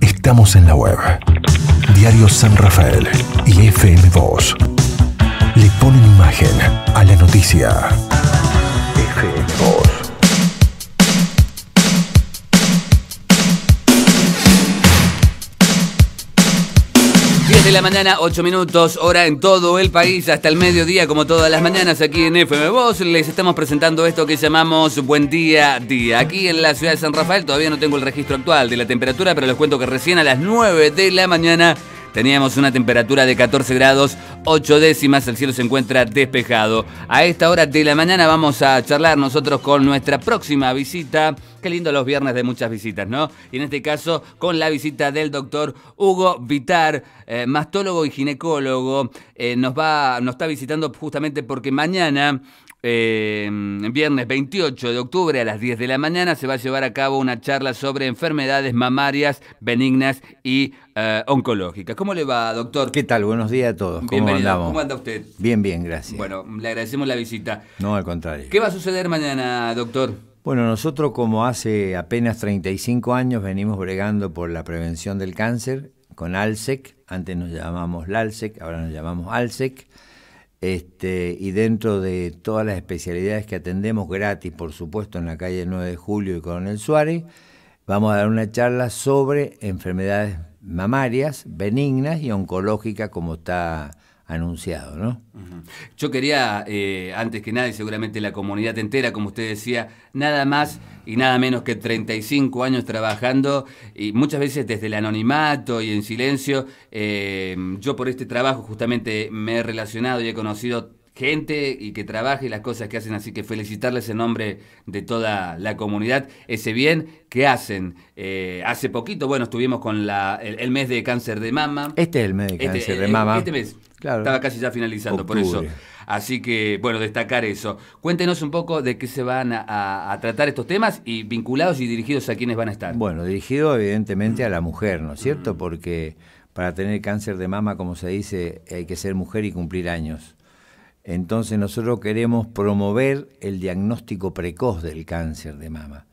Estamos en la web. Diario San Rafael y FM Voz. Le ponen imagen a la noticia. FM la mañana, 8 minutos, hora en todo el país, hasta el mediodía, como todas las mañanas aquí en FM Voz. Les estamos presentando esto que llamamos Buen Día Día. Aquí en la ciudad de San Rafael todavía no tengo el registro actual de la temperatura, pero les cuento que recién a las 9 de la mañana Teníamos una temperatura de 14 grados, 8 décimas, el cielo se encuentra despejado. A esta hora de la mañana vamos a charlar nosotros con nuestra próxima visita. Qué lindo los viernes de muchas visitas, ¿no? Y en este caso con la visita del doctor Hugo Vitar, eh, mastólogo y ginecólogo. Eh, nos, va, nos está visitando justamente porque mañana Em, viernes 28 de octubre a las 10 de la mañana se va a llevar a cabo una charla sobre enfermedades mamarias benignas y eh, oncológicas. ¿Cómo le va, doctor? ¿Qué tal? Buenos días a todos. Bienvenido. ¿Cómo, ¿Cómo anda usted? Bien, bien, gracias. Bueno, le agradecemos la visita. No, al contrario. ¿Qué va a suceder mañana, doctor? Bueno, nosotros como hace apenas 35 años venimos bregando por la prevención del cáncer con ALSEC, antes nos llamamos LALSEC, ahora nos llamamos ALSEC este, y dentro de todas las especialidades que atendemos gratis, por supuesto, en la calle 9 de Julio y Coronel Suárez, vamos a dar una charla sobre enfermedades mamarias benignas y oncológicas como está anunciado, ¿no? Yo quería, eh, antes que nada, y seguramente la comunidad entera, como usted decía, nada más y nada menos que 35 años trabajando, y muchas veces desde el anonimato y en silencio, eh, yo por este trabajo justamente me he relacionado y he conocido gente y que trabaje las cosas que hacen, así que felicitarles en nombre de toda la comunidad ese bien que hacen. Eh, hace poquito, bueno, estuvimos con la, el, mes de cáncer de mama. Este es el mes de este, cáncer de mama. Este mes. Estaba casi ya finalizando, por eso. Así que, bueno, destacar eso. Cuéntenos un poco de qué se van a, tratar estos temas y vinculados y dirigidos a quiénes van a estar. Bueno, dirigido evidentemente a la mujer, ¿no es cierto? Porque para tener cáncer de mama, como se dice, hay que ser mujer y cumplir años. Entonces nosotros queremos promover el diagnóstico precoz del cáncer de mama.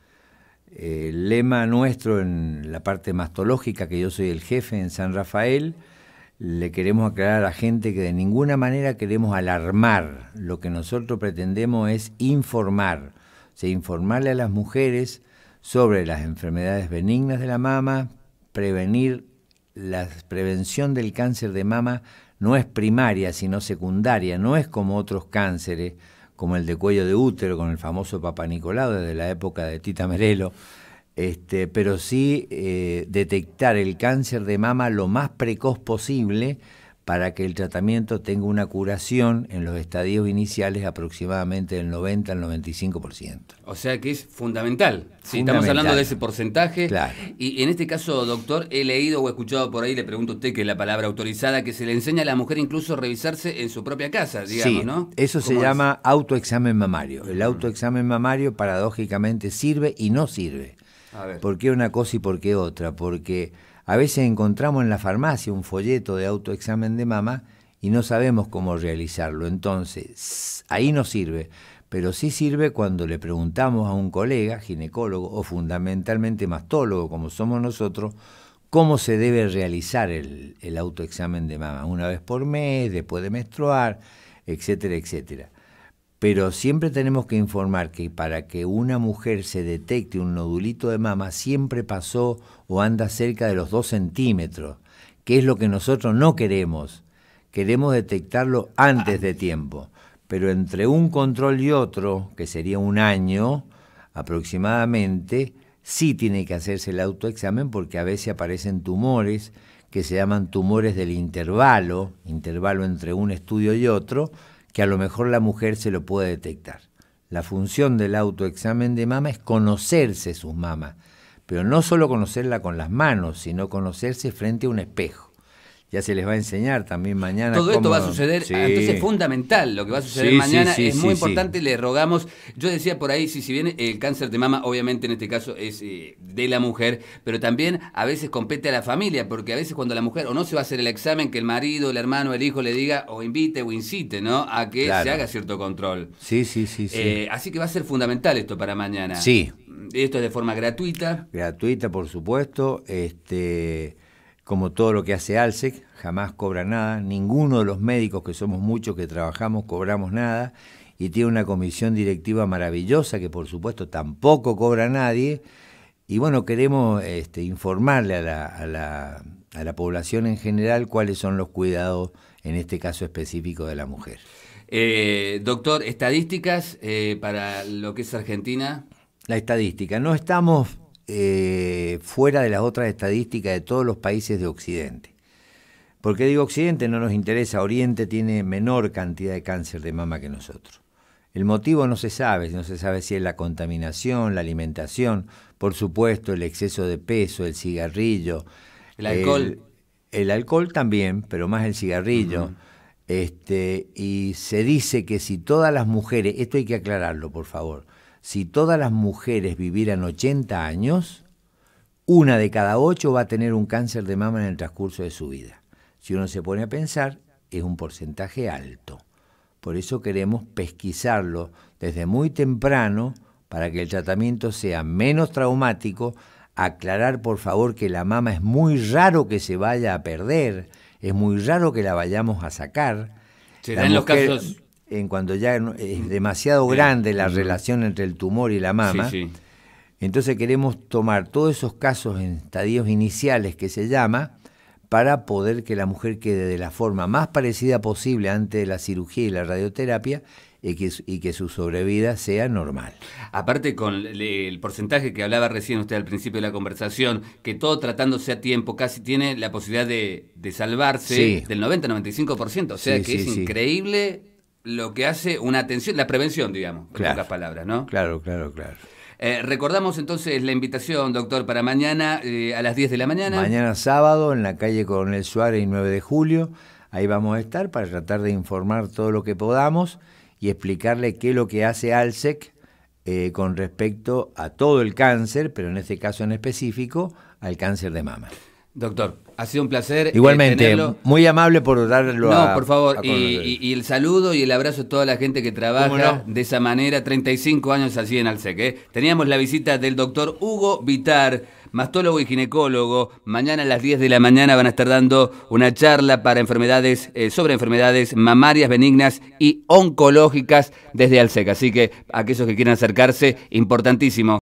El lema nuestro en la parte mastológica, que yo soy el jefe en San Rafael, le queremos aclarar a la gente que de ninguna manera queremos alarmar. Lo que nosotros pretendemos es informar, o sea, informarle a las mujeres sobre las enfermedades benignas de la mama, prevenir la prevención del cáncer de mama no es primaria, sino secundaria, no es como otros cánceres, como el de cuello de útero, con el famoso Papa Nicolau desde la época de Tita Merelo, este, pero sí eh, detectar el cáncer de mama lo más precoz posible para que el tratamiento tenga una curación en los estadios iniciales aproximadamente del 90 al 95%. O sea que es fundamental. estamos hablando de ese porcentaje. Y en este caso, doctor, he leído o escuchado por ahí, le pregunto a usted que es la palabra autorizada, que se le enseña a la mujer incluso revisarse en su propia casa, digamos, sí, Eso se llama autoexamen mamario. El autoexamen mamario paradójicamente sirve y no sirve. ¿Por qué una cosa y por qué otra? Porque a veces encontramos en la farmacia un folleto de autoexamen de mama y no sabemos cómo realizarlo. Entonces, ahí no sirve. Pero sí sirve cuando le preguntamos a un colega, ginecólogo o fundamentalmente mastólogo como somos nosotros, cómo se debe realizar el, el autoexamen de mama, una vez por mes, después de menstruar, etcétera, etcétera. Pero siempre tenemos que informar que para que una mujer se detecte un nodulito de mama siempre pasó o anda cerca de los 2 centímetros, que es lo que nosotros no queremos. Queremos detectarlo antes de tiempo. Pero entre un control y otro, que sería un año aproximadamente, sí tiene que hacerse el autoexamen porque a veces aparecen tumores que se llaman tumores del intervalo, intervalo entre un estudio y otro, que a lo mejor la mujer se lo puede detectar. La función del autoexamen de mama es conocerse sus mamas, pero no solo conocerla con las manos, sino conocerse frente a un espejo ya se les va a enseñar también mañana. Todo esto va a suceder, entonces es fundamental lo que va a suceder mañana, es muy importante, le rogamos, yo decía por ahí, si, si bien el cáncer de mama obviamente en este caso es eh, de la mujer, pero también a veces compete a la familia, porque a veces cuando la mujer o no se va a hacer el examen, que el marido, el hermano, el hijo le diga o invite o incite, ¿no? A que se haga cierto control. Sí, sí, sí. Eh, así que va a ser fundamental esto para mañana. Sí. Esto es de forma gratuita. Gratuita, por supuesto. Este, como todo lo que hace ALSEC, jamás cobra nada, ninguno de los médicos que somos muchos que trabajamos cobramos nada, y tiene una comisión directiva maravillosa que por supuesto tampoco cobra nadie, y bueno, queremos este, informarle a la, población en general cuáles son los cuidados en este caso específico de la mujer. Eh, doctor, estadísticas eh, para lo que es Argentina. La estadística. No estamos eh, fuera de las otras estadísticas de todos los países de Occidente. porque digo Occidente? No nos interesa. Oriente tiene menor cantidad de cáncer de mama que nosotros. El motivo no se sabe, no se sabe si es la contaminación, la alimentación, por supuesto el exceso de peso, el cigarrillo. El alcohol. El, alcohol también, pero más el cigarrillo. este, y se dice que si todas las mujeres, esto hay que aclararlo por favor, si todas las mujeres vivieran 80 años, una de cada ocho va a tener un cáncer de mama en el transcurso de su vida. Si uno se pone a pensar, es un porcentaje alto. Por eso queremos pesquisarlo desde muy temprano para que el tratamiento sea menos traumático, aclarar por favor que la mama es muy raro que se vaya a perder, es muy raro que la vayamos a sacar. los casos en cuando ya es mm. demasiado grande la relación entre el tumor y la mama, entonces queremos tomar todos esos casos en estadios iniciales que se llama, para poder que la mujer quede de la forma más parecida posible ante la cirugía y la radioterapia y que, y que su sobrevida sea normal. Aparte con el, porcentaje que hablaba recién usted al principio de la conversación, que todo tratándose a tiempo casi tiene la posibilidad de, salvarse del 90-95%, o sea que es increíble lo que hace una atención, la prevención, digamos, con las palabras, ¿no? Claro, claro, claro. Eh, recordamos entonces la invitación, doctor, para mañana eh, a las 10 de la mañana. Mañana sábado en la calle Coronel Suárez 9 de julio. Ahí vamos a estar para tratar de informar todo lo que podamos y explicarle qué es lo que hace ALSEC eh, con respecto a todo el cáncer, pero en este caso en específico al cáncer de mama. Doctor, ha sido un placer. Eh, Igualmente, muy amable por darlo No, por favor, y, el saludo y el abrazo a toda la gente que trabaja de esa manera, 35 años así en Alsec. Eh. Teníamos la visita del doctor Hugo Vitar, mastólogo y ginecólogo. Mañana a las 10 de la mañana van a estar dando una charla para enfermedades, eh, sobre enfermedades mamarias benignas y oncológicas desde Alsec. Así que aquellos que quieran acercarse, importantísimo.